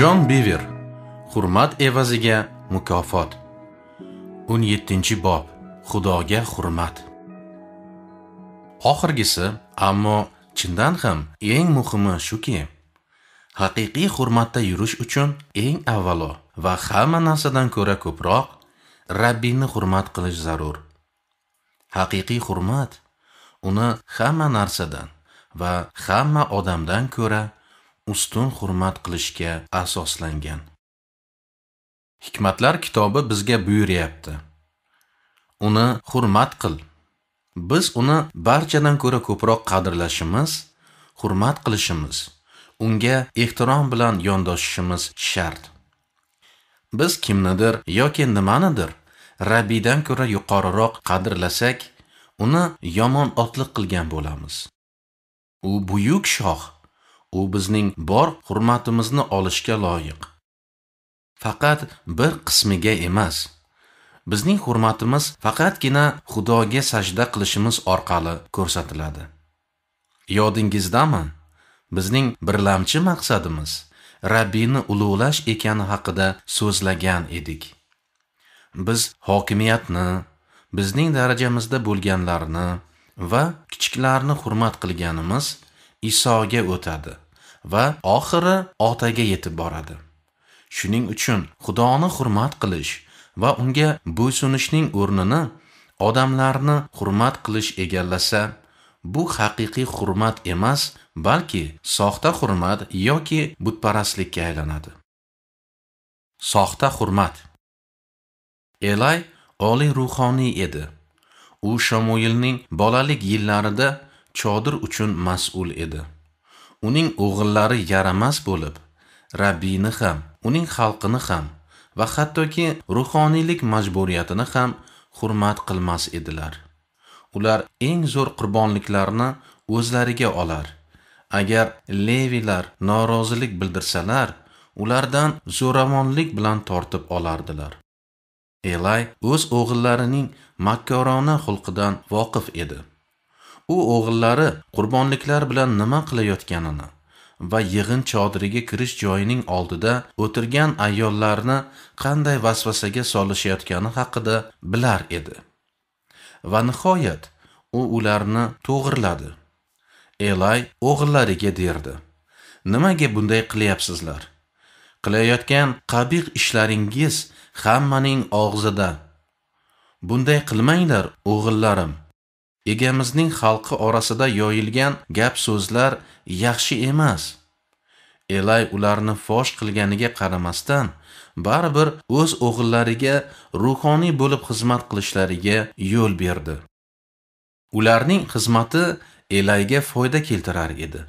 Jon Biver Hurmat evaziga mukofot 17 bob Xudoga hurmat Oxirgisi, ammo chindan ham eng muhimi shuki, haqiqiy hurmatda yurish uchun eng avvalo va hamma narsadan ko'ra ko'proq Rabbini hurmat qilish zarur. Haqiqiy hurmat uni hamma narsadan va hamma odamdan ko'ra ustun hurmat qilishga asoslangan hikmatlar kitobi bizga buyuryapti uni hurmat qil biz uni barchadan ko'ra ko'proq qadrlashimiz hurmat qilishimiz unga ehtirom bilan yondoshishimiz shart biz kimnidir yoki nimanidir rabbiydan ko'ra yuqoriroq qadrlasak uni yomon otliq qilgan bo'lamiz u buyuk shoh u bizning bor hurmatimizni olishga loyiq faqat bir qismiga emas bizning hurmatimiz faqatgina xudoga sajda qilishimiz orqali ko'rsatiladi yodingizdami bizning birlamchi maqsadimiz rabbiyni ulug'lash ekani haqida so'zlagan edik biz hokimiyatni bizning darajamizda bo'lganlarni va kichiklarni hurmat qilganimiz isoga o'tadi va oxiri otaga yetib boradi shuning uchun xudoni hurmat qilish va unga bo'ysunishning o'rnini odamlarni hurmat qilish egallasa bu haqiqiy hurmat emas balki soxta hurmat yoki butparastlikka aylanadi soxta hurmat elay oliy ruhoniy edi u shamoilning bolalik yillarida chodir uchun mas'ul edi uning o'g'illari yaramas bo'lib rabbiyni ham uning xalqini ham va hattoki ruhoniylik majburiyatini ham hurmat qilmas edilar ular eng zo'r qurbonliklarni o'zlariga olar agar levilar norozilik bildirsalar ulardan zo'ravonlik bilan tortib olardilar elay o'z o'g'illarining makkorona xulqidan voqif edi u o'g'illari qurbonliklar bilan nima qilayotganini va yig'in chodiriga kirish joyining oldida o'tirgan ayollarni qanday vasvasaga solishayotgani haqida bilar edi va nihoyat u ularni to'g'irladi elay o'g'illariga derdi nimaga bunday qilyapsizlar qilayotgan qabih ishlaringiz hammaning og'zida bunday qilmanglar o'g'illarim egamizning xalqi orasida yoyilgan gap so'zlar yaxshi emas elay ularni fosh qilganiga qaramasdan baribir o'z o'g'illariga ruhoniy bo'lib xizmat qilishlariga yo'l berdi ularning xizmati elayga foyda keltirar edi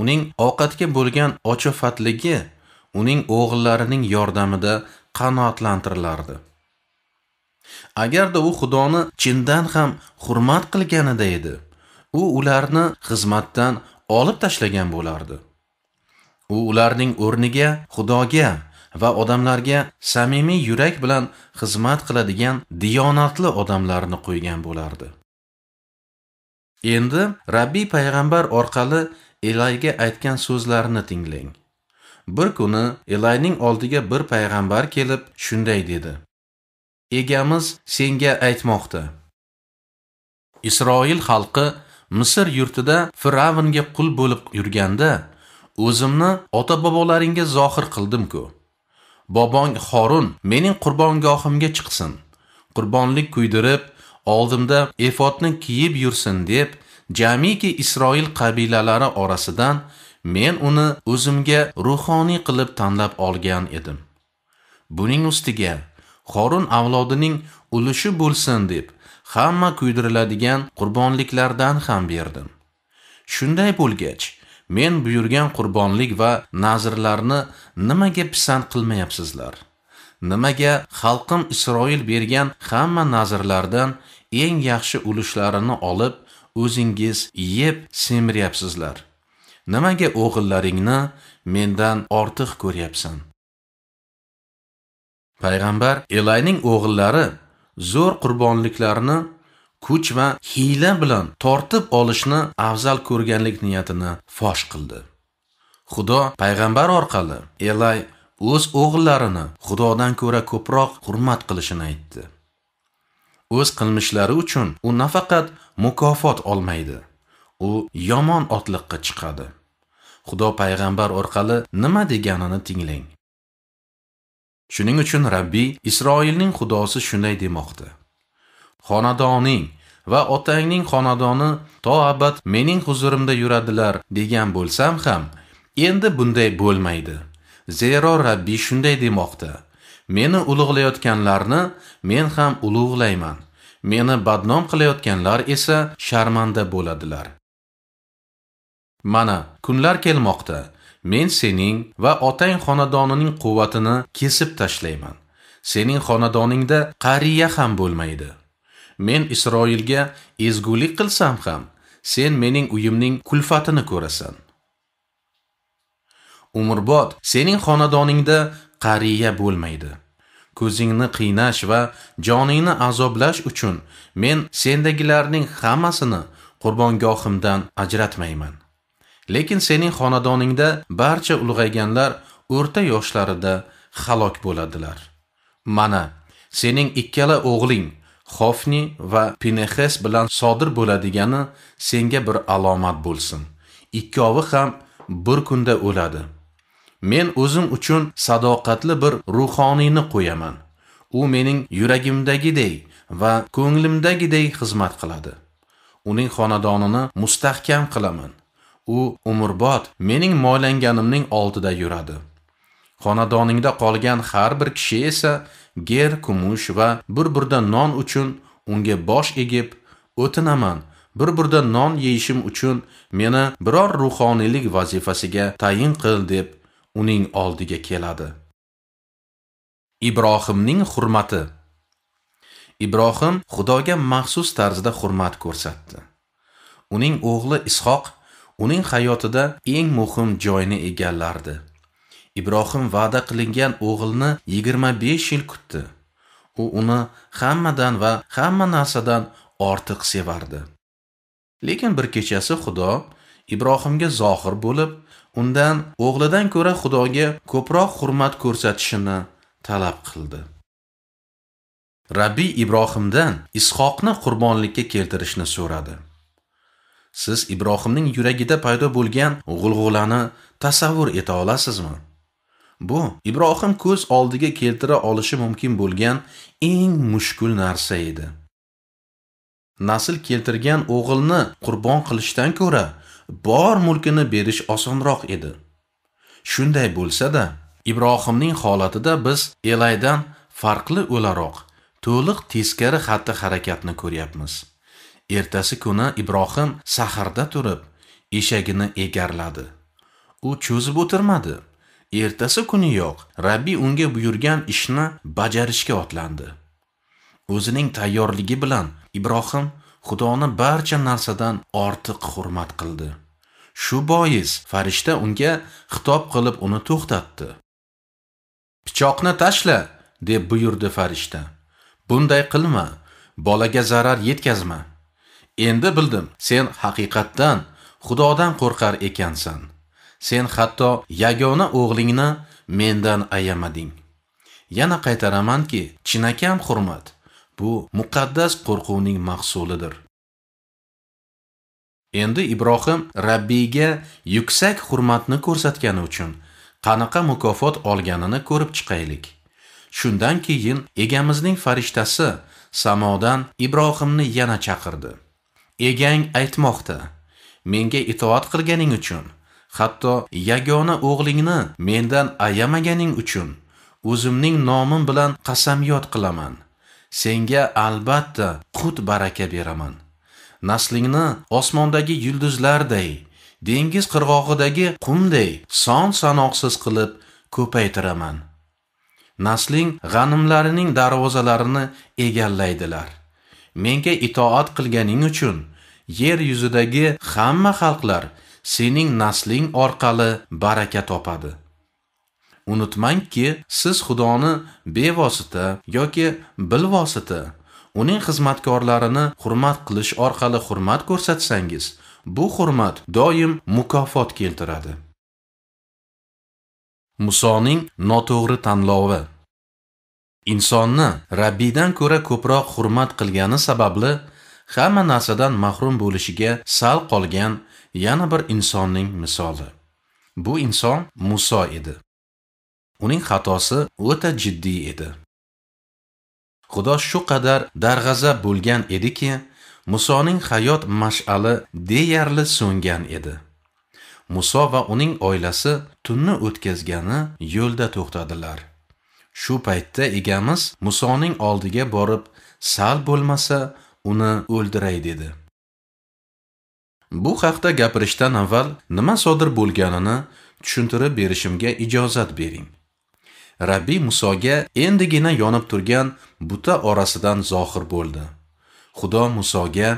uning ovqatga bo'lgan ochofatligi uning o'g'illarining yordamida qanoatlantirilardi agarda u xudoni chindan ham hurmat qilganida edi u ularni xizmatdan olib tashlagan bo'lardi u ularning o'rniga xudoga va odamlarga samimiy yurak bilan xizmat qiladigan diyonatli odamlarni qo'ygan bo'lardi endi rabbiy payg'ambar orqali elayga aytgan so'zlarini tinglang bir kuni elayning oldiga bir payg'ambar kelib shunday dedi egamiz senga aytmoqda. Isroil xalqi Misr yurtida Firavnga qul bo'lib yurganda, o'zimni ota-bobolaringga zohir qildim-ku. Bobong Xorun mening qurbongohimga chiqsin. Qurbonlik kuydirib, oldimda efotni kiyib yursin deb, jamiki Isroil qabilalari orasidan men uni o'zimga ruhoniy qilib tanlab olgan edim. Buning ustiga Qorun avlodining ulushi bo'lsin deb hamma kuydiriladigan qurbonliklardan ham berdim. Shunday bo'lgach, men buyurgan qurbonlik va nazrlarni nimaga pisand qilmayapsizlar? Nimaga xalqim Isroil bergan hamma nazrlardan eng yaxshi ulushlarini olib, o'zingiz yeb semiryapsizlar? Nimaga o'g'illaringni mendan ortiq ko'ryapsan? payg'ambar elayning o'g'illari zo'r qurbonliklarni kuch va hiyla bilan tortib olishni afzal ko'rganlik niyatini fosh qildi xudo payg'ambar orqali elay o'z o'g'illarini xudodan ko'ra ko'proq hurmat qilishini aytdi o'z qilmishlari uchun u nafaqat mukofot olmaydi u yomon otliqqa chiqadi xudo payg'ambar orqali nima deganini tinglang Shuning uchun Rabbi Isroilning xudosi shunday demoqda. Xonadoning va otangning xonadoni to abad mening huzurimda yuradilar degan bo'lsam ham, endi bunday bo'lmaydi. Zero Rabbi shunday demoqda. Meni ulug'layotganlarni men ham ulug'layman. Meni badnom qilayotganlar esa sharmanda bo'ladilar. Mana kunlar kelmoqda. men sening va otang xonadonining quvvatini kesib tashlayman sening xonadoningda qariya ham bo'lmaydi men isroilga ezgulik qilsam ham sen mening uyimning kulfatini ko'rasan umrbod sening xonadoningda qariya bo'lmaydi ko'zingni qiynash va joningni azoblash uchun men sendagilarning hammasini qurbongohimdan ajratmayman Lekin sening xonadoningda barcha ulg'ayganlar o'rta yoshlarida halok bo'ladilar. Mana, sening ikkala o'g'ling Xofni va Pinexes bilan sodir bo'ladigani senga bir alomat bo'lsin. Ikkovi ham bir kunda o'ladi. Men o'zim uchun sadoqatli bir ruhoniyni qo'yaman. U mening yuragimdagidek va ko'nglimdagidek xizmat qiladi. Uning xonadonini mustahkam qilaman. u umrbod mening moylanganimning oldida yuradi xonadoningda qolgan har bir kishi esa ger kumush va bir burda non uchun unga bosh egib o'tinaman bir burda non yeyishim uchun meni biror ruhoniylik vazifasiga tayin qil deb uning oldiga keladi ibrohimning hurmati ibrohim xudoga maxsus tarzda hurmat ko'rsatdi uning o'g'li ishoq uning hayotida eng muhim joyni egallardi ibrohim va'da qilingan o'g'ilni 25 yil kutdi u uni hammadan va hamma narsadan ortiq sevardi lekin bir kechasi xudo ibrohimga zohir bo'lib undan o'g'lidan ko'ra xudoga ko'proq hurmat ko'rsatishini talab qildi rabbiy ibrohimdan ishoqni qurbonlikka keltirishni so'radi Siz Ibrohimning yuragida paydo bo'lgan g'ulg'ulani tasavvur eta olasizmi? Bu Ibrohim ko'z oldiga keltira olishi mumkin bo'lgan eng mushkul narsa edi. Nasl keltirgan o'g'ilni qurbon qilishdan ko'ra bor mulkini berish osonroq edi. Shunday bo'lsa-da, Ibrohimning holatida biz Elaydan farqli o'laroq to'liq teskari xatti-harakatni ko'ryapmiz. ertasi kuni ibrohim saharda turib eshagini egarladi u cho'zib o'tirmadi ertasi kuni yo'q rabbiy unga buyurgan ishni bajarishga otlandi o'zining tayyorligi bilan ibrohim xudoni barcha narsadan ortiq hurmat qildi shu bois farishta unga xitob qilib uni to'xtatdi pichoqni tashla deb buyurdi farishta bunday qilma bolaga zarar yetkazma Endi bildim, sen haqiqatdan Xudodan qo'rqar ekansan. Sen hatto yagona o'g'lingni mendan ayamading. Yana qaytaramanki, chinakam hurmat bu muqaddas qo'rquvning mahsulidir. Endi Ibrohim Rabbiyga yuksak hurmatni ko'rsatgani uchun qanaqa mukofot olganini ko'rib chiqaylik. Shundan keyin egamizning farishtasi samodan Ibrohimni yana chaqirdi. Egang aytmoqda. Menga itoat qilganing uchun, hatto yagona o'g'lingni mendan ayamaganing uchun o'zimning nomim bilan qasamyod qilaman. Senga albatta qut baraka beraman. Naslingni osmondagi yulduzlarday, dengiz qirg'og'idagi qumday son sanoqsiz qilib ko'paytiraman. Nasling g'animlarining darvozalarini egallaydilar. menga itoat qilganing uchun yer yuzidagi hamma xalqlar sening nasling orqali baraka topadi unutmangki siz xudoni bevosita yoki bilvosita uning xizmatkorlarini hurmat qilish orqali hurmat ko'rsatsangiz bu hurmat doim mukofot keltiradi musoning noto'g'ri tanlovi insonni Rabbiydan ko'ra ko'proq hurmat qilgani sababli hamma narsadan mahrum bo'lishiga sal qolgan yana bir insonning misoli. Bu inson Muso edi. Uning xatosi o'ta jiddiy edi. Xudo shu qadar darg'azab bo'lgan ediki, Musoning hayot mash'ali deyarli so'ngan edi. Muso va uning oilasi tunni o'tkazgani yo'lda to'xtadilar. shu paytda egamiz musoning oldiga borib sal bo'lmasa uni o'ldiray dedi bu haqda gapirishdan avval nima sodir bo'lganini tushuntirib berishimga ijozat bering rabbiy musoga endigina yonib turgan buta orasidan zohir bo'ldi xudo musoga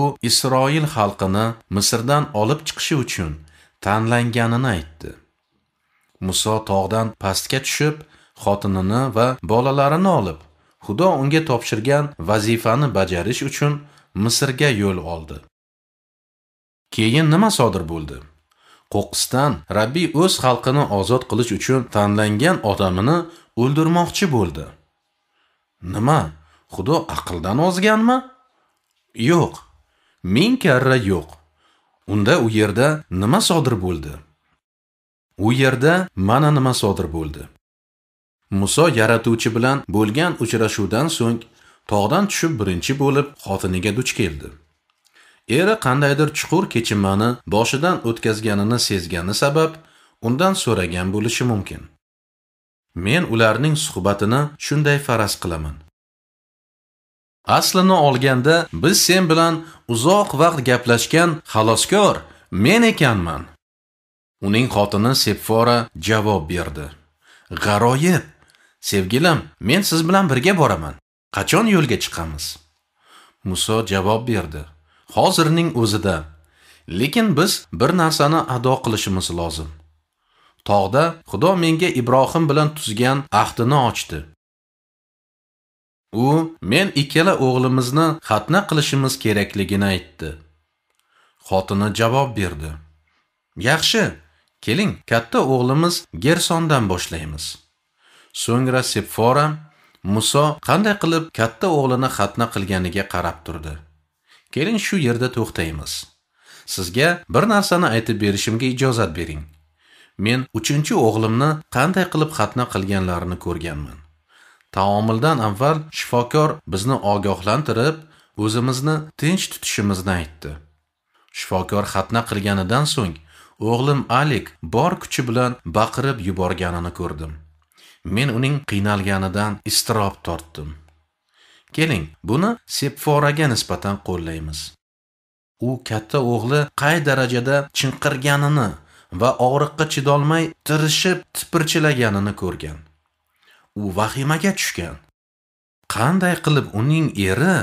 u isroil xalqini misrdan olib chiqishi uchun tanlanganini aytdi muso tog'dan pastga tushib xotinini va bolalarini olib xudo unga topshirgan vazifani bajarish uchun misrga yo'l oldi keyin nima sodir bo'ldi qo'qqisdan rabbiy o'z xalqini ozod qilish uchun tanlangan odamini o'ldirmoqchi bo'ldi nima xudo aqldan ozganmi yo'q ming karra yo'q unda u yerda nima sodir bo'ldi u yerda mana nima sodir bo'ldi Muso yaratuvchi bilan bo'lgan uchrashuvdan so'ng tog'dan tushib birinchi bo'lib xotiniga duch keldi. Eri qandaydir chuqur kechimani boshidan o'tkazganini sezgani sabab undan so'ragan bo'lishi mumkin. Men ularning suhbatini shunday faraz qilaman. Aslini olganda biz sen bilan uzoq vaqt gaplashgan xaloskor men ekanman. Uning xotini Sepfora javob berdi. G'aroyib. Sevgilim, men siz bilan birga boraman. Qachon yo'lga chiqamiz? Muso javob berdi. Hozirning o'zida. Lekin biz bir narsani ado qilishimiz lozim. Tog'da Xudo menga Ibrohim bilan tuzgan ahdini ochdi. U men ikkala o'g'limizni xatna qilishimiz kerakligini aytdi. Xotini javob berdi. Yaxshi, keling, katta o'g'limiz Gersondan boshlaymiz. so'ngra sepfora muso qanday qilib katta o'g'lini xatna qilganiga qarab turdi keling shu yerda to'xtaymiz sizga bir narsani aytib berishimga ijozat bering men uchinchi o'g'limni qanday qilib xatna qilganlarini ko'rganman taomildan avval shifokor bizni ogohlantirib o'zimizni tinch tutishimizni aytdi shifokor xatna qilganidan so'ng o'g'lim alik bor kuchi bilan baqirib yuborganini ko'rdim men uning qiynalganidan iztirob tortdim keling buni sepforaga nisbatan qo'llaymiz u katta o'g'li qay darajada chinqirganini va og'riqqa chidolmay tirishib tipirchilaganini ko'rgan u vahimaga tushgan qanday qilib uning eri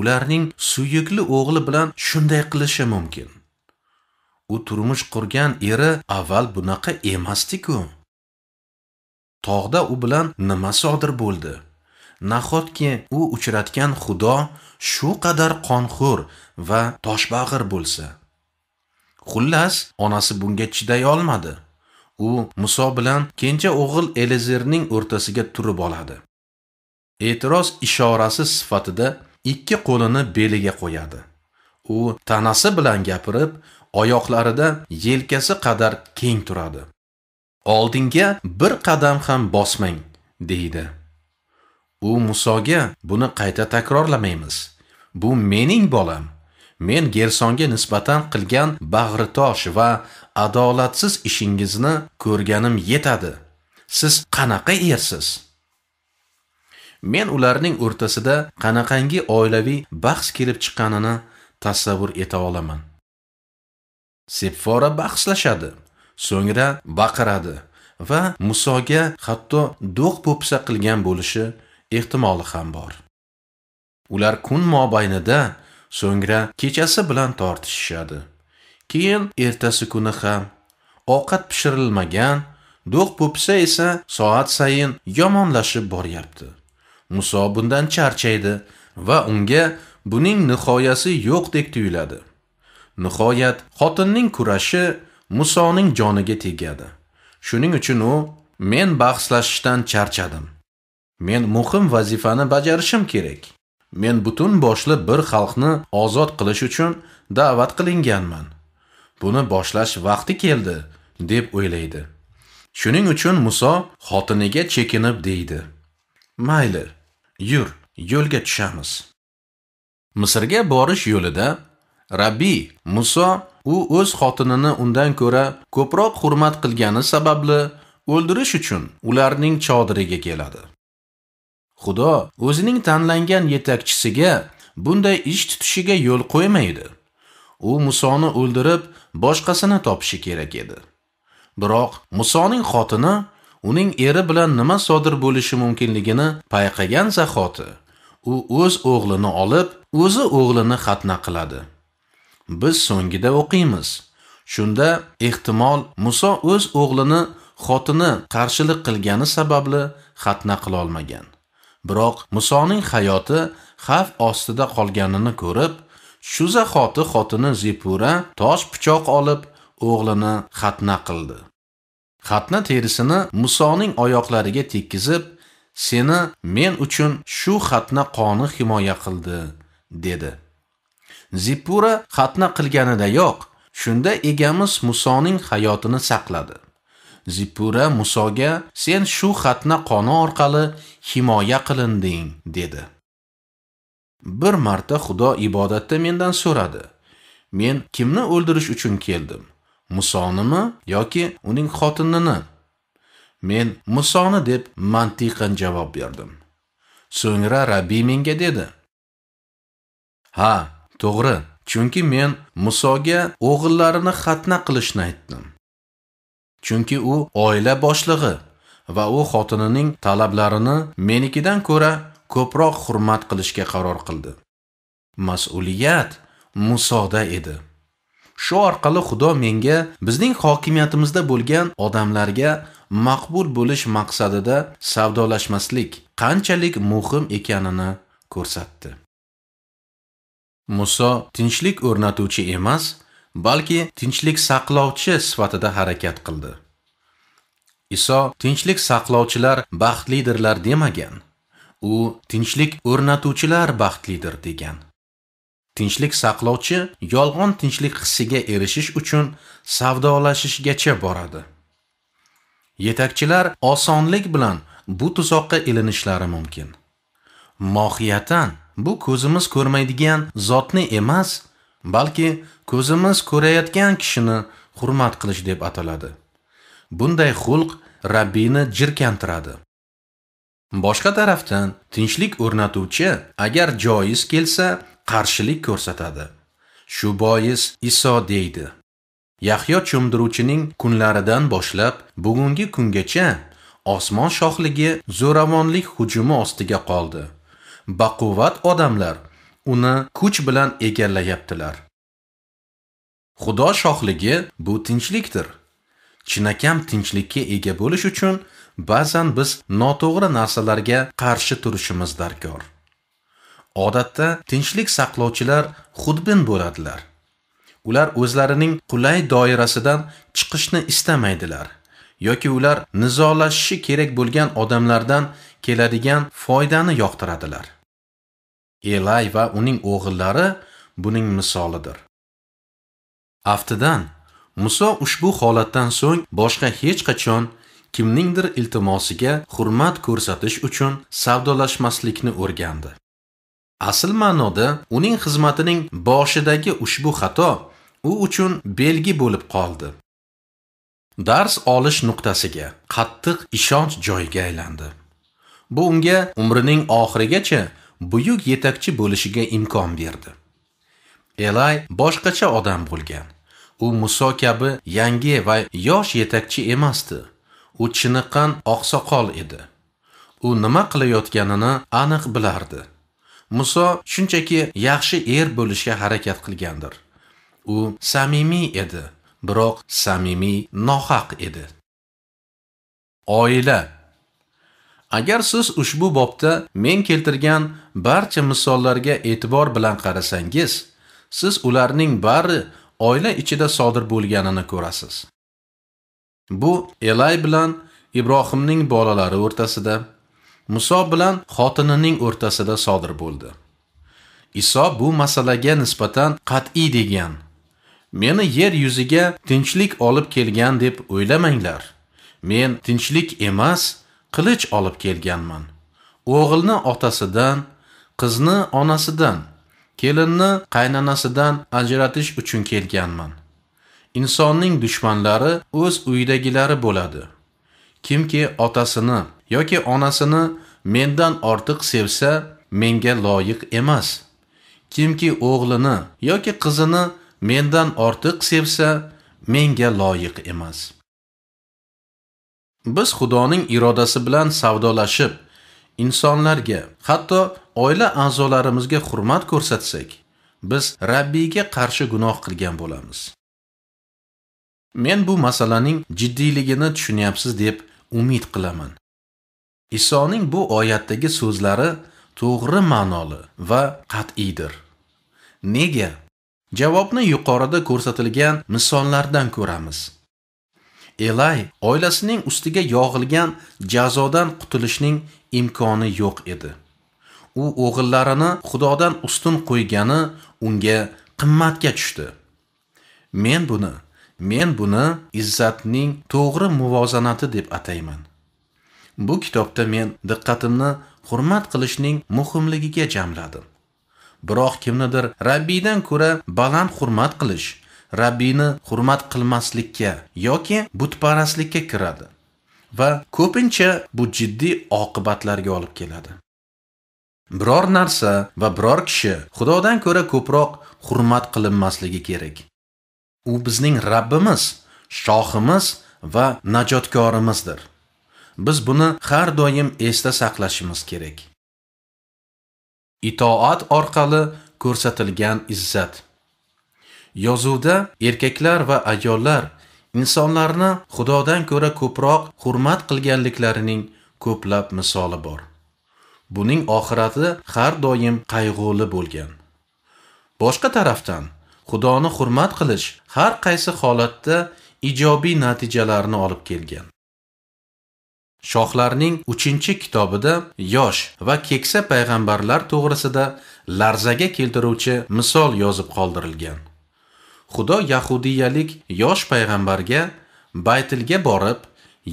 ularning suyukli o'g'li bilan shunday qilishi mumkin u turmush qurgan eri avval bunaqa emasdi-ku tog'da u bilan nima sodir bo'ldi nahotki u uchratgan xudo shu qadar qonxo'r va toshbag'ir bo'lsa xullas onasi bunga chiday olmadi u muso bilan kenja o'g'il elizerning o'rtasiga turib oladi e'tiroz ishorasi sifatida ikki qo'lini beliga qo'yadi u tanasi bilan gapirib oyoqlarida yelkasi qadar keng turadi oldinga bir qadam ham bosmang deydi u musoga buni qayta takrorlamaymiz bu mening bolam men gersonga nisbatan qilgan bag'ritosh va adolatsiz ishingizni ko'rganim yetadi siz qanaqa ersiz men ularning o'rtasida qanaqangi oilaviy bahs kelib chiqqanini tasavvur eta olaman sepfora bahslashadi so'ngra baqiradi va musoga hatto do'q po'pisa qilgan bo'lishi ehtimoli ham bor ular kun mobaynida so'ngra kechasi bilan tortishishadi keyin ertasi kuni ham ovqat pishirilmagan do'q po'pisa esa soat sayin yomonlashib boryapti muso bundan charchaydi va unga buning nihoyasi yo'qdek tuyuladi nihoyat xotinning kurashi Musoning joniga tegadi. Shuning uchun u men bahslashishdan charchadim. Men muhim vazifani bajarishim kerak. Men butun boshli bir xalqni ozod qilish uchun da'vat qilinganman. Buni boshlash vaqti keldi, deb o'ylaydi. Shuning uchun Muso xotiniga chekinib deydi: "Mayli, yur, yo'lga tushamiz." Misrga borish yo'lida Rabbi Muso u o'z xotinini undan ko'ra ko'proq hurmat qilgani sababli o'ldirish uchun ularning chodiriga keladi. Xudo o'zining tanlangan yetakchisiga bunday ish tutishiga yo'l qo'ymaydi. U Musoni o'ldirib, boshqasini topishi kerak edi. Biroq Musoning xotini uning eri bilan nima sodir bo'lishi mumkinligini payqagan zahoti u o'z o'g'lini olib, o'zi o'g'lini xatna qiladi. biz so'ngida o'qiymiz shunda ehtimol muso o'z o'g'lini xotini qarshilik qilgani sababli xatna qila olmagan biroq Musoning hayoti xavf ostida qolganini ko'rib shu zahoti xotini Zipura tosh pichoq olib o'g'lini xatna qildi xatna terisini Musoning oyoqlariga tekkizib seni men uchun shu xatna qoni himoya qildi dedi Zippura xatna qilganida yo'q. Shunda egamiz Musoning hayotini saqladi. Zippura Musoga: "Sen shu xatna qoni orqali himoya qilinding", dedi. Bir marta Xudo ibodatda mendan so'radi: "Men kimni o'ldirish uchun keldim? Musonimi yoki uning xotinini?" Men Musoni deb mantiqan javob berdim. So'ngra Rabbi menga dedi: "Ha, to'g'ri chunki men musoga o'g'illarini xatna qilishni aytdim chunki u oila boshlig'i va u xotinining talablarini menikidan ko'ra ko'proq hurmat qilishga qaror qildi mas'uliyat musoda edi shu orqali xudo menga bizning hokimiyatimizda bo'lgan odamlarga maqbul bo'lish maqsadida savdolashmaslik qanchalik muhim ekanini ko'rsatdi Muso tinchlik o'rnatuvchi emas, balki tinchlik saqlovchi sifatida harakat qildi. Iso tinchlik saqlovchilar baxtlidirlar demagan. U tinchlik o'rnatuvchilar baxtlidir degan. Tinchlik saqlovchi yolg'on tinchlik hissiga erishish uchun savdolashishgacha boradi. Yetakchilar osonlik bilan bu tuzoqqa ilinishlari mumkin. Mohiyatan bu ko'zimiz ko'rmaydigan zotni emas, balki ko'zimiz ko'rayotgan kishini hurmat qilish deb ataladi. Bunday xulq Rabbini jirkantiradi. Boshqa tarafdan, tinchlik o'rnatuvchi agar joiz kelsa, qarshilik ko'rsatadi. Shu bois Iso deydi: Yahyo cho'mdiruvchining kunlaridan boshlab bugungi kungacha osmon shohligi zo'ravonlik hujumi ostiga qoldi. baquvvat odamlar uni kuch bilan egallayaptilar xudo shohligi bu tinchlikdir chinakam tinchlikka ega bo'lish uchun ba'zan biz noto'g'ri narsalarga qarshi turishimiz darkor odatda tinchlik saqlovchilar xudbin bo'ladilar ular o'zlarining qulay doirasidan chiqishni istamaydilar yoki ular nizolashishi kerak bo'lgan odamlardan keladigan foydani yoqtiradilar Elay va uning o'g'illari buning misolidir. Aftidan Muso ushbu holatdan so'ng boshqa hech qachon kimningdir iltimosiga hurmat ko'rsatish uchun savdolashmaslikni o'rgandi. Asl ma'noda uning xizmatining boshidagi ushbu xato u uchun belgi bo'lib qoldi. Dars olish nuqtasiga qattiq ishonch joyiga aylandi. Bu unga umrining oxirigacha buyuk yetakchi bo'lishiga imkon berdi elay boshqacha odam bo'lgan u muso kabi yangi va yosh yetakchi emasdi u chiniqqan oqsoqol edi u nima qilayotganini aniq bilardi muso shunchaki yaxshi er bo'lishga harakat qilgandir u samimiy edi biroq samimiy nohaq edi oila Agar siz ushbu bobda men keltirgan barcha misollarga e'tibor bilan qarasangiz, siz ularning bari oila ichida sodir bo'lganini ko'rasiz. Bu Elay bilan Ibrohimning bolalari o'rtasida, Muso bilan xotinining o'rtasida sodir bo'ldi. Iso bu masalaga nisbatan qat'iy degan: "Meni yer yuziga tinchlik olib kelgan deb o'ylamanglar. Men tinchlik emas, qilich olib kelganman o'g'ilni otasidan qizni onasidan kelinni qaynonasidan ajratish uchun kelganman insonning dushmanlari o'z uyidagilari bo'ladi kimki otasini yoki onasini mendan ortiq sevsa menga loyiq emas kimki o'g'lini yoki qizini mendan ortiq sevsa menga loyiq emas Biz Xudoning irodasi bilan savdolashib, insonlarga, hatto oila a'zolarimizga hurmat ko'rsatsak, biz Rabbiyga qarshi gunoh qilgan bo'lamiz. Men bu masalaning jiddiyligini tushunyapsiz deb umid qilaman. Isoning bu oyatdagi so'zlari to'g'ri ma'noli va qat'iydir. Nega? Javobni yuqorida ko'rsatilgan misollardan ko'ramiz. Elay oilasining ustiga yog'ilgan jazodan qutulishning imkoni yo'q edi. U o'g'illarini Xudodan ustun qo'ygani unga qimmatga tushdi. Men buni, men buni izzatning to'g'ri muvozanati deb atayman. Bu kitobda men diqqatimni hurmat qilishning muhimligiga jamladim. Biroq kimnidir Rabbiydan ko'ra baland hurmat qilish rabbiyni hurmat qilmaslikka yoki butparastlikka kiradi va ko'pincha bu jiddiy oqibatlarga olib keladi. Biror narsa va biror kishi Xudodan ko'ra ko'proq hurmat qilinmasligi kerak. U bizning Rabbimiz, shohimiz va najotkorimizdir. Biz buni har doim esda saqlashimiz kerak. Itoat orqali ko'rsatilgan izzat Yozuvda erkaklar va ayollar insonlarni Xudodan ko'ra ko'proq hurmat qilganliklarining ko'plab misoli bor. Buning oxirati har doim qayg'uli bo'lgan. Boshqa tarafdan, Xudoni hurmat qilish har qaysi holatda ijobiy natijalarni olib kelgan. Shohlarning 3-kitobida yosh va keksa payg'ambarlar to'g'risida larzaga keltiruvchi misol yozib qoldirilgan. Xudo yahudiyalik yosh payg'ambarga Baytilga borib,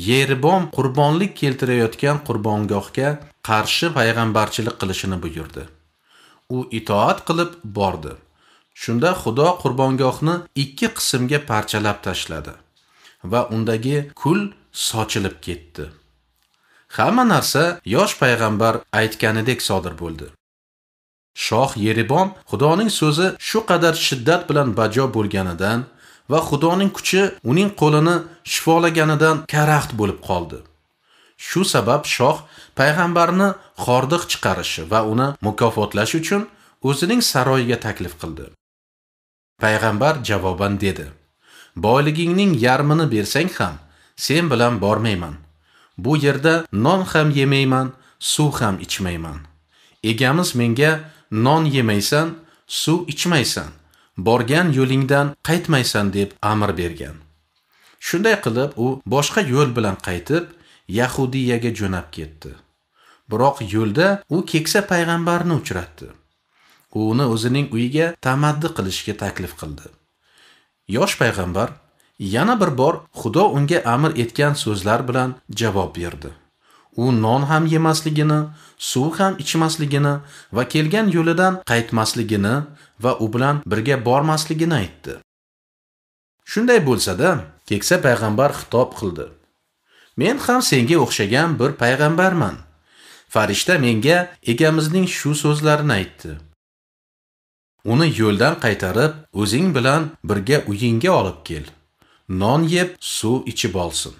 yerbom qurbonlik keltirayotgan qurbongohga qarshi payg'ambarchilik qilishini buyurdi. U itoat qilib bordi. Shunda Xudo qurbongohni ikki qismga parchalab tashladi va undagi kul sochilib ketdi. Hamma narsa yosh payg'ambar aytganidek sodir bo'ldi. shoh yeribon xudoning so'zi shu qadar shiddat bilan bajo bo'lganidan va xudoning kuchi uning qo'lini shifolaganidan karaxt bo'lib qoldi shu sabab shoh payg'ambarni xordiq chiqarishi va uni mukofotlash uchun o'zining saroyiga taklif qildi payg'ambar javoban dedi boyligingning yarmini bersang ham sen bilan bormayman bu yerda non ham yemayman suv ham ichmayman egamiz menga non yemaysan, suv ichmaysan, borgan yo'lingdan qaytmaysan deb amr bergan. Shunday qilib u boshqa yo'l bilan qaytib Yahudiyaga jo'nab ketdi. Biroq yo'lda u keksa payg'ambarni uchratdi. U uni o'zining uyiga tamaddi qilishga taklif qildi. Yosh payg'ambar yana bir bor Xudo unga amr etgan so'zlar bilan javob berdi. u non ham yemasligini, suv ham ichmasligini va kelgan yo'lidan qaytmasligini va u bilan birga bormasligini aytdi. Shunday bo'lsa-da, keksa payg'ambar xitob qildi. Men ham senga o'xshagan bir payg'ambarman. Farishta menga egamizning shu so'zlarini aytdi. Uni yo'ldan qaytarib, o'zing bilan birga uyingga olib kel. Non yeb, suv ichib olsin.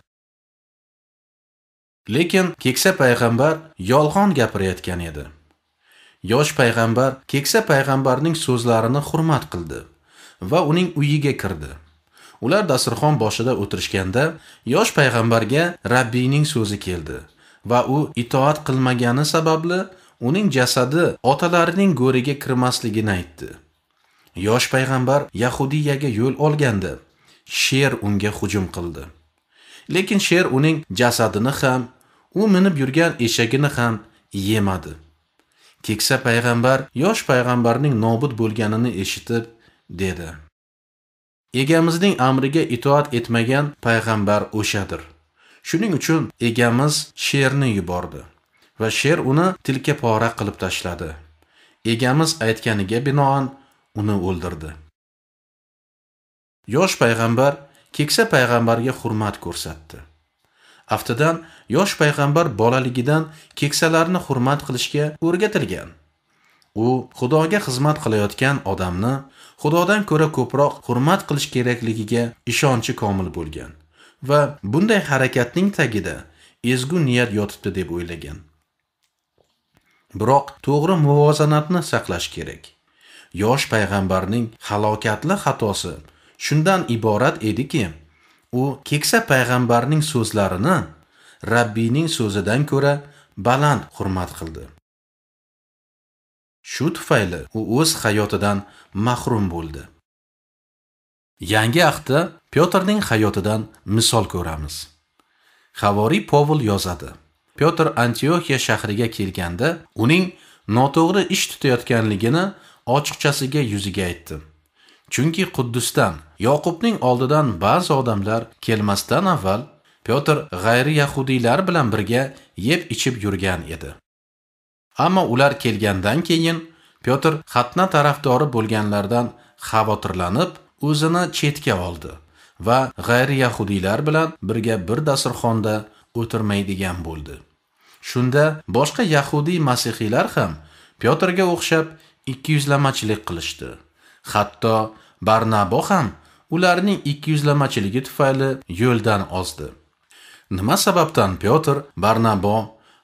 lekin keksa payg'ambar yolg'on gapirayotgan edi yosh payg'ambar keksa payg'ambarning so'zlarini hurmat qildi va uning uyiga kirdi ular dasturxon boshida o'tirishganda yosh payg'ambarga rabbiyning so'zi keldi va u itoat qilmagani sababli uning jasadi otalarining go'riga kirmasligini aytdi yosh payg'ambar yahudiyaga yo'l olganda sher unga hujum qildi lekin sher uning jasadini ham u minib yurgan eshagini ham yemadi keksa payg'ambar yosh payg'ambarning nobud bo'lganini eshitib dedi egamizning amriga itoat etmagan payg'ambar o'shadir shuning uchun egamiz sherni yubordi va sher uni tilkapora qilib tashladi egamiz aytganiga binoan uni o'ldirdi yosh payg'ambar keksa payg'ambarga hurmat ko'rsatdi aftidan yosh payg'ambar bolaligidan keksalarni hurmat qilishga o'rgatilgan u xudoga xizmat qilayotgan odamni xudodan ko'ra ko'proq hurmat qilish kerakligiga ishonchi komil bo'lgan va bunday harakatning tagida ezgu niyat yotibdi deb o'ylagan biroq to'g'ri muvozanatni saqlash kerak yosh payg'ambarning halokatli xatosi shundan iborat ediki u keksa payg'ambarning so'zlarini rabbiyning so'zidan ko'ra baland hurmat qildi shu tufayli u o'z hayotidan mahrum bo'ldi yangi ahdda pyotrning hayotidan misol ko'ramiz havoriy povul yozadi pyotr antioxiya shahriga kelganda uning noto'g'ri ish tutayotganligini ochiqchasiga yuziga aytdi chunki quddusdan yoqubning oldidan ba'zi odamlar kelmasdan avval Piotr g'ayri yahudiylar bilan birga yeb ichib yurgan edi ammo ular kelgandan keyin Piotr xatna tarafdori bo'lganlardan xavotirlanib o'zini chetga oldi va g'ayri yahudiylar bilan birga bir dasturxonda o'tirmaydigan bo'ldi shunda boshqa yahudiy masihiylar ham Piotrga o'xshab ikkiyuzlamachilik qilishdi hatto Barnabo ham ularning ikkiyuzlamachiligi tufayli yo'ldan ozdi. Nima sababdan Piotr, Barnabo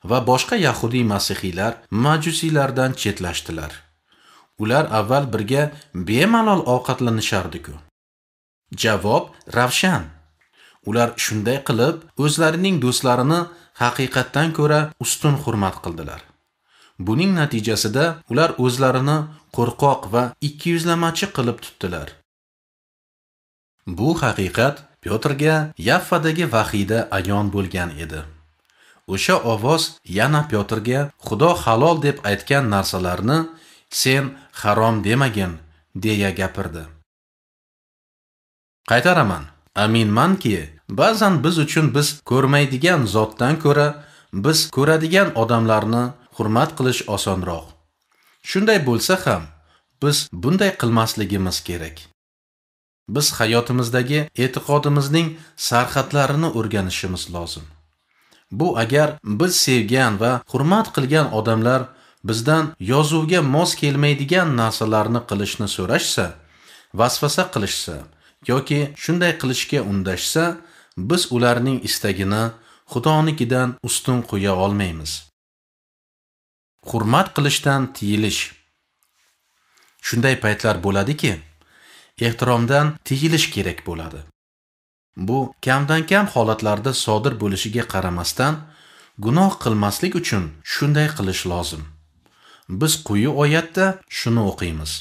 va boshqa yahudiy masihiylar majusiylardan chetlashdilar? Ular avval birga bemalol ovqatlanishardi-ku. Javob ravshan. Ular shunday qilib o'zlarining do'stlarini haqiqatdan ko'ra ustun hurmat qildilar. Buning natijasida ular o'zlarini qo'rqoq va ikkiyuzlamachi qilib tutdilar bu haqiqat pyotrga yaffadagi vahiyda ayon bo'lgan edi o'sha ovoz yana pyotrga xudo halol deb aytgan narsalarni sen harom demagin deya gapirdi qaytaraman aminmanki ba'zan biz uchun biz ko'rmaydigan zotdan ko'ra biz ko'radigan odamlarni hurmat qilish osonroq Shunday bo'lsa ham, biz bunday qilmasligimiz kerak. Biz hayotimizdagi e'tiqodimizning sarhadlarini o'rganishimiz lozim. Bu agar biz sevgan va hurmat qilgan odamlar bizdan yozuvga mos kelmaydigan narsalarni qilishni so'rashsa, vasvasa qilishsa yoki shunday qilishga undashsa, biz ularning istagini Xudonikidan ustun qo'ya olmaymiz. hurmat qilishdan tiyilish shunday paytlar bo'ladiki ehtiromdan tiyilish kerak bo'ladi bu kamdan kam holatlarda sodir bo'lishiga qaramasdan gunoh qilmaslik uchun shunday qilish lozim biz quyi oyatda shuni o'qiymiz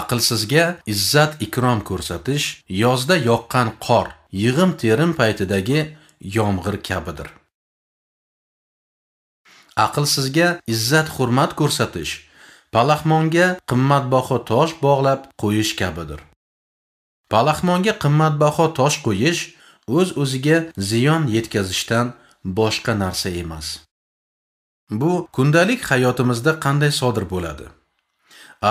aqlsizga izzat ikrom ko'rsatish yozda yoqqan qor yig'im terim paytidagi yomg'ir kabidir aqlsizga izzat hurmat ko'rsatish palaxmonga qimmatbaho tosh bog'lab qo'yish kabidir palaxmonga qimmatbaho tosh qo'yish o'z öz o'ziga ziyon yetkazishdan boshqa narsa emas bu kundalik hayotimizda qanday sodir bo'ladi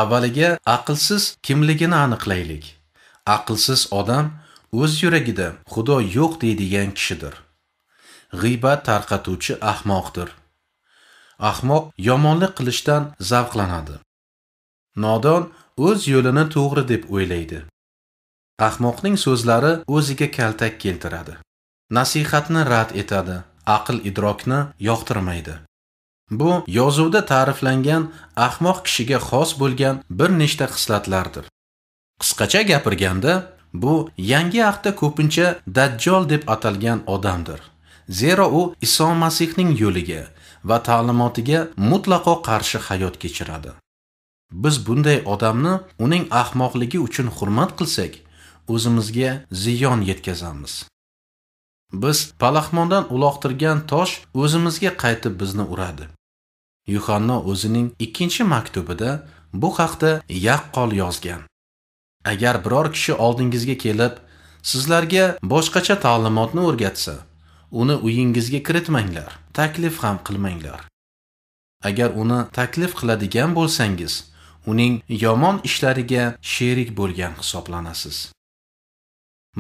avvaliga aqlsiz kimligini aniqlaylik aqlsiz odam o'z yuragida xudo yo'q deydigan kishidir g'iybat tarqatuvchi ahmoqdir ahmoq yomonlik qilishdan zavqlanadi nodon o'z yo'lini to'g'ri deb o'ylaydi ahmoqning so'zlari o'ziga kaltak keltiradi nasihatni rad etadi aql idrokni yoqtirmaydi bu yozuvda ta'riflangan ahmoq kishiga xos bo'lgan bir nechta xislatlardir qisqacha gapirganda bu yangi ahda ko'pincha dajjol deb atalgan odamdir zero u iso masihning yo'liga va ta'limotiga mutlaqo qarshi hayot kechiradi biz bunday odamni uning ahmoqligi uchun hurmat qilsak o'zimizga ziyon yetkazamiz biz palaxmondan uloqtirgan tosh o'zimizga qaytib bizni uradi yuhanno o'zining ikkinchi maktubida bu haqda yaqqol yozgan agar biror kishi oldingizga kelib sizlarga boshqacha ta'limotni o'rgatsa uni uyingizga kiritmanglar taklif ham qilmanglar agar uni taklif qiladigan bo'lsangiz uning yomon ishlariga sherik bo'lgan hisoblanasiz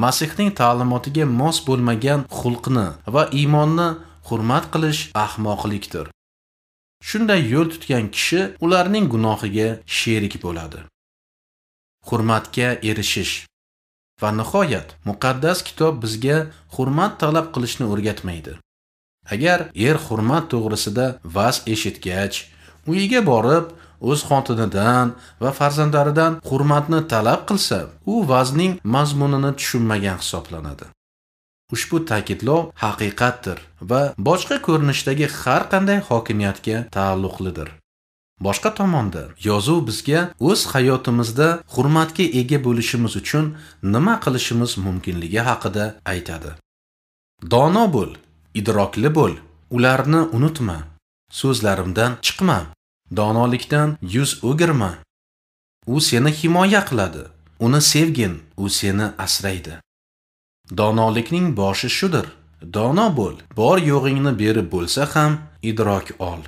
masihning ta'limotiga mos bo'lmagan xulqni va iymonni hurmat qilish ahmoqlikdir shunday yo'l tutgan kishi ularning gunohiga sherik bo'ladi hurmatga erishish va nihoyat muqaddas kitob bizga hurmat talab qilishni o'rgatmaydi agar er hurmat to'g'risida vaz eshitgach uyiga borib o'z xotinidan va farzandlaridan hurmatni talab qilsa u vazning mazmunini tushunmagan hisoblanadi ushbu ta'kidlov haqiqatdir va boshqa ko'rinishdagi har qanday hokimiyatga taalluqlidir boshqa tomonda yozuv bizga o'z hayotimizda hurmatga ega bo'lishimiz uchun nima qilishimiz mumkinligi haqida aytadi dono bo'l idrokli bo'l ularni unutma so'zlarimdan chiqma donolikdan yuz o'girma u seni himoya qiladi uni sevgin u seni asraydi donolikning boshi shudir dono bo'l bor yo'g'ingni berib bo'lsa ham idrok ol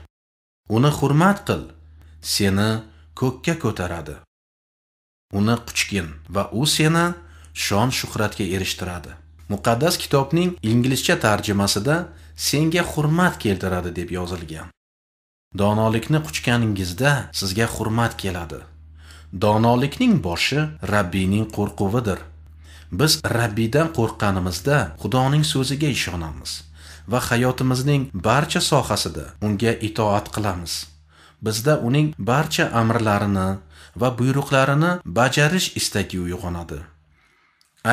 uni hurmat qil seni ko'kka ko'taradi. Uni quchgin va u seni shon shuhratga erishtiradi. Muqaddas kitobning inglizcha tarjimasida senga hurmat keltiradi deb yozilgan. Donolikni quchganingizda sizga hurmat keladi. Donolikning boshi Rabbining qo'rquvidir. Biz Rabbidan qo'rqqanimizda Xudoning so'ziga ishonamiz va hayotimizning barcha sohasida unga itoat qilamiz. bizda uning barcha amrlarini va buyruqlarini bajarish istagi uyg'onadi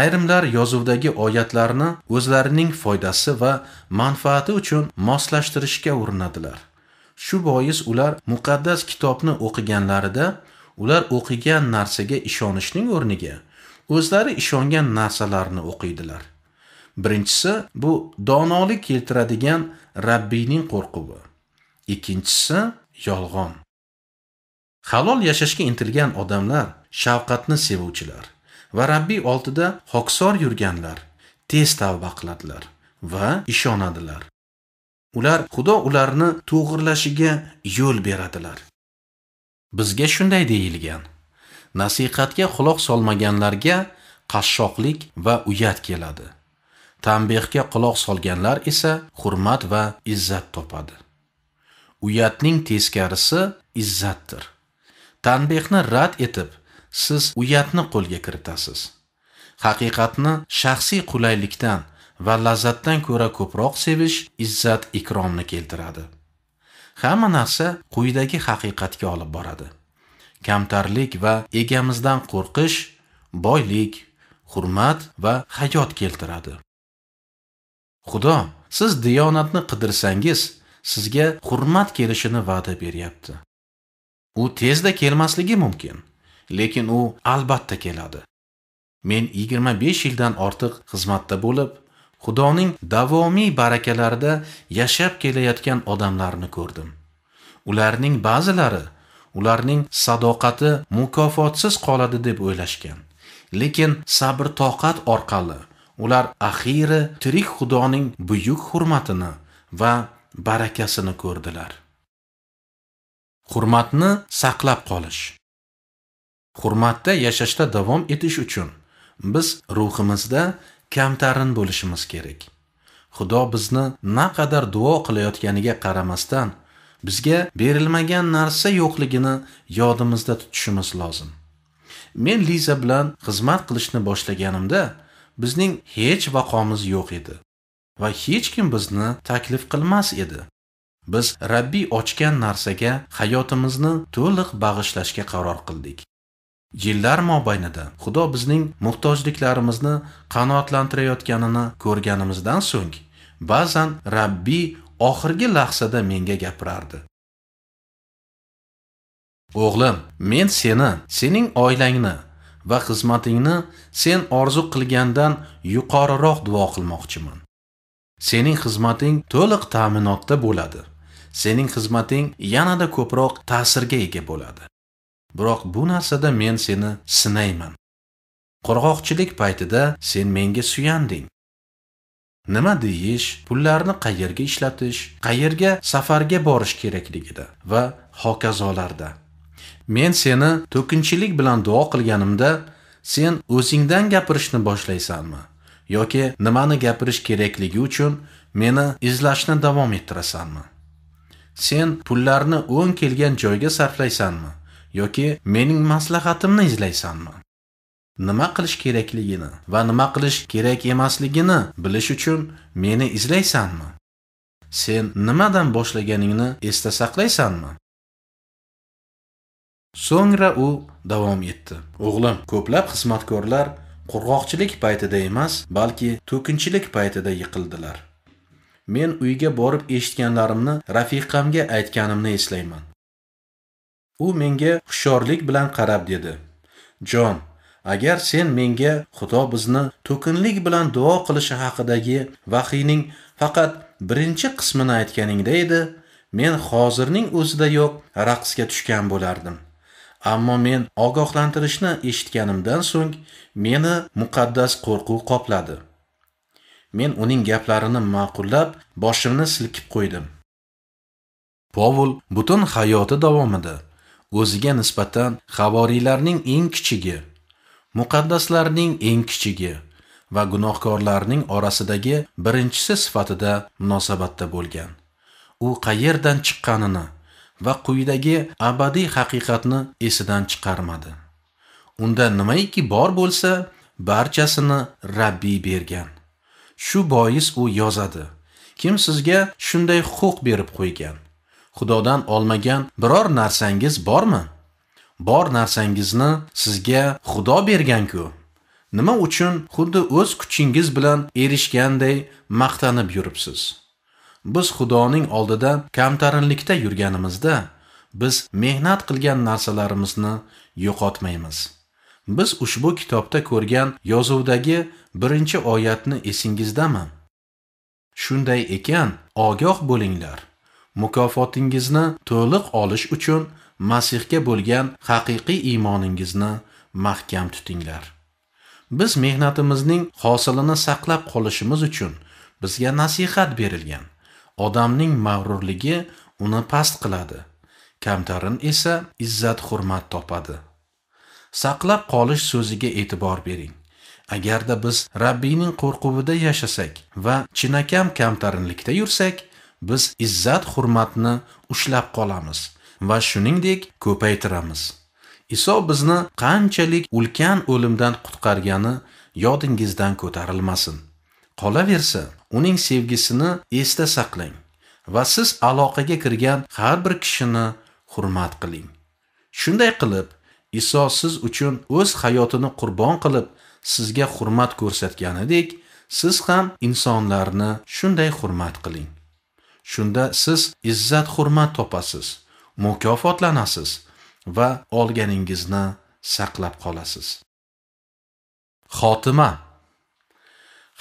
ayrimlar yozuvdagi oyatlarni o'zlarining foydasi va manfaati uchun moslashtirishga urinadilar shu bois ular muqaddas kitobni o'qiganlarida ular o'qigan narsaga ishonishning o'rniga o'zlari ishongan narsalarni o'qiydilar birinchisi bu donolik keltiradigan rabbiyning qo'rquvi ikkinchisi yolg'on halol yashashga intilgan odamlar shafqatni sevuvchilar va rabbiy oldida hoksor yurganlar tez tavba qiladilar va ishonadilar ular xudo ularni to'g'irlashiga yo'l beradilar bizga shunday deyilgan nasihatga quloq solmaganlarga qashshoqlik va uyat keladi tanbehga quloq solganlar esa hurmat va izzat topadi Uyatning teskarisi izzatdir. Tanbehni rad etib, siz uyatni qo'lga kiritasiz. Haqiqatni shaxsiy qulaylikdan va lazzatdan ko'ra ko'proq sevish izzat ikromni keltiradi. Hamma narsa quyidagi haqiqatga olib boradi. Kamtarlik va egamizdan qo'rqish boylik, hurmat va hayot keltiradi. Xudo, siz diyonatni qidirsangiz, sizga hurmat kelishini va'da beryapti. U tezda kelmasligi mumkin, lekin u albatta keladi. Men 25 yildan ortiq xizmatda bo'lib, Xudoning davomiy barakalarida yashab kelayotgan odamlarni ko'rdim. Ularning ba'zilari ularning sadoqati mukofotsiz qoladi deb o'ylashgan. Lekin sabr toqat orqali ular axiyri tirik Xudoning buyuk hurmatini va barakasini ko'rdilar. Hurmatni saqlab qolish. Hurmatda yashashda davom etish uchun biz ruhimizda kamtarin bo'lishimiz kerak. Xudo bizni naqadar duo qilayotganiga qaramasdan bizga berilmagan narsa yo'qligini yodimizda tutishimiz lozim. Men Liza bilan xizmat qilishni boshlaganimda bizning hech vaqomiz yo'q edi. va hech kim bizni taklif qilmas edi biz rabbiy ochgan narsaga hayotimizni to'liq bag'ishlashga qaror qildik yillar mobaynida xudo bizning muhtojliklarimizni qanoatlantirayotganini ko'rganimizdan so'ng ba'zan rabbiy oxirgi lahzada menga gapirardi o'g'lim men seni sening oilangni va xizmatingni sen orzu qilgandan yuqoriroq duo qilmoqchiman sening xizmating to'liq ta'minotda bo'ladi sening xizmating yanada ko'proq ta'sirga ega bo'ladi biroq bu narsada men seni sinayman qurg'oqchilik paytida sen menga suyanding nima deyish pullarni qayerga ishlatish qayerga safarga borish kerakligida va hokazolarda men seni to'kinchilik bilan duo qilganimda sen o'zingdan gapirishni boshlaysanmi yoki nimani gapirish kerakligi uchun meni izlashni davom ettirasanmi sen pullarni o'ng kelgan joyga sarflaysanmi yoki mening maslahatimni izlaysanmi nima qilish kerakligini va nima qilish kerak emasligini bilish uchun meni izlaysanmi sen nimadan boshlaganingni esda saqlaysanmi so'ngra u davom etdi o'g'lim ko'plab xizmatkorlar qurg'oqchilik paytida emas balki to'kinchilik paytida yiqildilar men uyga borib eshitganlarimni rafiqamga aytganimni eslayman u menga hushyorlik bilan qarab dedi jon agar sen menga xudo bizni to'kinlik bilan duo qilishi haqidagi vahiyning faqat birinchi qismini aytganingda edi men hozirning o'zida yo'q raqsga tushgan bo'lardim ammo men ogohlantirishni eshitganimdan so'ng meni muqaddas qo'rquv qopladi men uning gaplarini ma'qullab boshimni silkib qo'ydim povul butun hayoti davomida o'ziga nisbatan havoriylarning eng kichigi muqaddaslarning eng kichigi va gunohkorlarning orasidagi birinchisi sifatida munosabatda bo'lgan u qayerdan chiqqanini va quyidagi abadiy haqiqatni esidan chiqarmadi unda nimaiki bor bo'lsa barchasini rabbiy bergan shu bois u yozadi kim sizga shunday huquq berib qo'ygan xudodan olmagan biror narsangiz bormi bor narsangizni sizga xudo bergan-ku. nima uchun xuddi o'z kuchingiz bilan erishganday maqtanib yuribsiz biz xudoning oldida kamtarinlikda yurganimizda biz mehnat qilgan narsalarimizni yo'qotmaymiz biz ushbu kitobda ko'rgan yozuvdagi birinchi oyatni esingizdami shunday ekan ogoh bo'linglar mukofotingizni to'liq olish uchun masihga bo'lgan haqiqiy iymoningizni mahkam tutinglar biz mehnatimizning hosilini saqlab qolishimiz uchun bizga nasihat berilgan odamning mag'rurligi uni past qiladi kamtarin esa izzat hurmat topadi saqlab qolish so'ziga e'tibor bering agarda biz rabbiyning qo'rquvida yashasak va chinakam kamtarinlikda yursak biz izzat hurmatni ushlab qolamiz va shuningdek ko'paytiramiz iso bizni qanchalik ulkan o'limdan qutqargani yodingizdan ko'tarilmasin Qolaversa, uning sevgisini esda saqlang va siz aloqaga kirgan har bir kishini hurmat qiling. Shunday qilib, Iso siz uchun o'z hayotini qurbon qilib, sizga hurmat ko'rsatganidek, siz ham insonlarni shunday hurmat qiling. Shunda siz izzat hurmat topasiz, mukofotlanasiz va olganingizni saqlab qolasiz. Xotima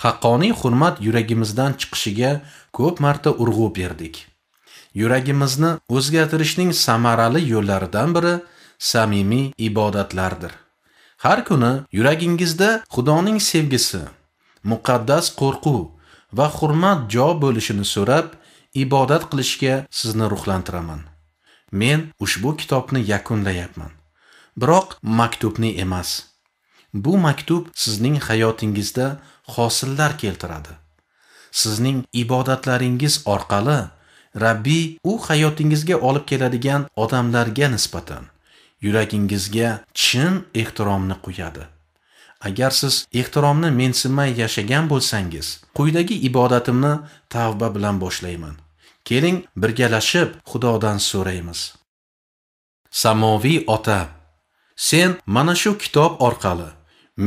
haqqoniy hurmat yuragimizdan chiqishiga ko'p marta urg'u berdik. Yuragimizni o'zgartirishning samarali yo'llaridan biri samimiy ibodatlardir. Har kuni yuragingizda Xudoning sevgisi, muqaddas qo'rquv va hurmat jo bo'lishini so'rab ibodat qilishga sizni ruhlantiraman. Men ushbu kitobni yakunlayapman. Biroq maktubni emas. Bu maktub sizning hayotingizda hosillar keltiradi. Sizning ibodatlaringiz orqali Rabbiy u hayotingizga olib keladigan odamlarga nisbatan yuragingizga chin ehtiromni qo'yadi. Agar siz ehtiromni mensimay yashagan bo'lsangiz, quyidagi ibodatimni tavba bilan boshlayman. Keling, birgalashib Xudodan so'raymiz. Samoviy Ota, sen mana shu kitob orqali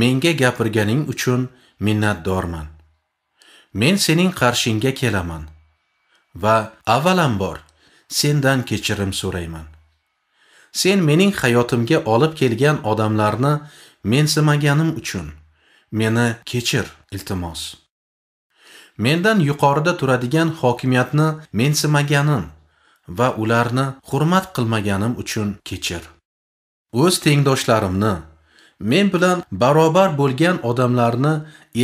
menga gapirganing uchun minnatdorman men sening qarshingga kelaman va avvalambor sendan kechirim so'rayman sen mening hayotimga olib kelgan odamlarni mensimaganim uchun meni kechir iltimos mendan yuqorida turadigan hokimiyatni mensimaganim va ularni hurmat qilmaganim uchun kechir o'z tengdoshlarimni men bilan barobar bo'lgan odamlarni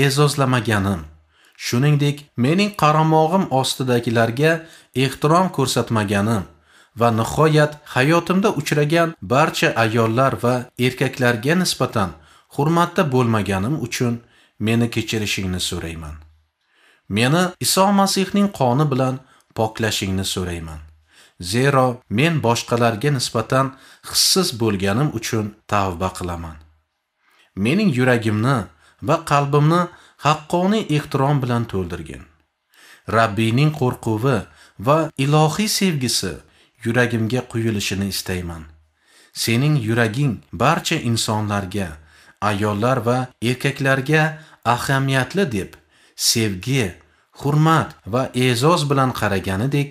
e'zozlamaganim shuningdek mening qaramog'im ostidagilarga ehtirom ko'rsatmaganim va nihoyat hayotimda uchragan barcha ayollar va erkaklarga nisbatan hurmatda bo'lmaganim uchun meni kechirishingni so'rayman meni iso masihning qoni bilan poklashingni so'rayman zero men boshqalarga nisbatan hissiz bo'lganim uchun tavba qilaman mening yuragimni va qalbimni haqqoniy ehtirom bilan to'ldirgin rabbiyning qo'rquvi va ilohiy sevgisi yuragimga quyilishini istayman sening yuraging barcha insonlarga ayollar va erkaklarga ahamiyatli deb sevgi hurmat va e'zoz bilan qaraganidek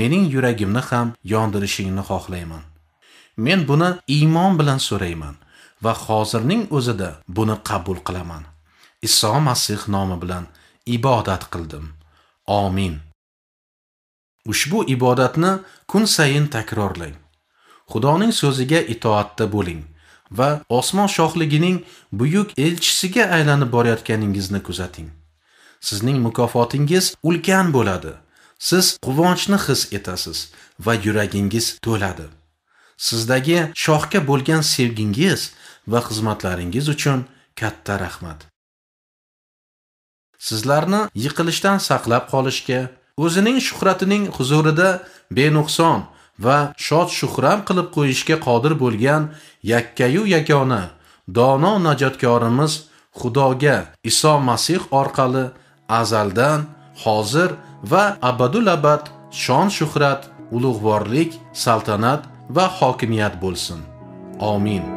mening yuragimni ham yondirishingni xohlayman men buni iymon bilan so'rayman va hozirning o'zida buni qabul qilaman iso masih nomi bilan ibodat qildim omin ushbu ibodatni kun sayin takrorlang xudoning so'ziga itoatda bo'ling va osmon shohligining buyuk elchisiga aylanib borayotganingizni kuzating sizning mukofotingiz ulkan bo'ladi siz quvonchni his etasiz va yuragingiz to'ladi sizdagi shohga bo'lgan sevgingiz va xizmatlaringiz uchun katta rahmat. Sizlarni yiqilishdan saqlab qolishga, o'zining shuhratining huzurida benuqson va shod shuhram qilib qo'yishga qodir bo'lgan yakkayu yagona dono najotkorimiz Xudoga Iso Masih orqali azaldan hozir va abadul abad shon shuhrat ulug'vorlik saltanat va hokimiyat bo'lsin. Amin.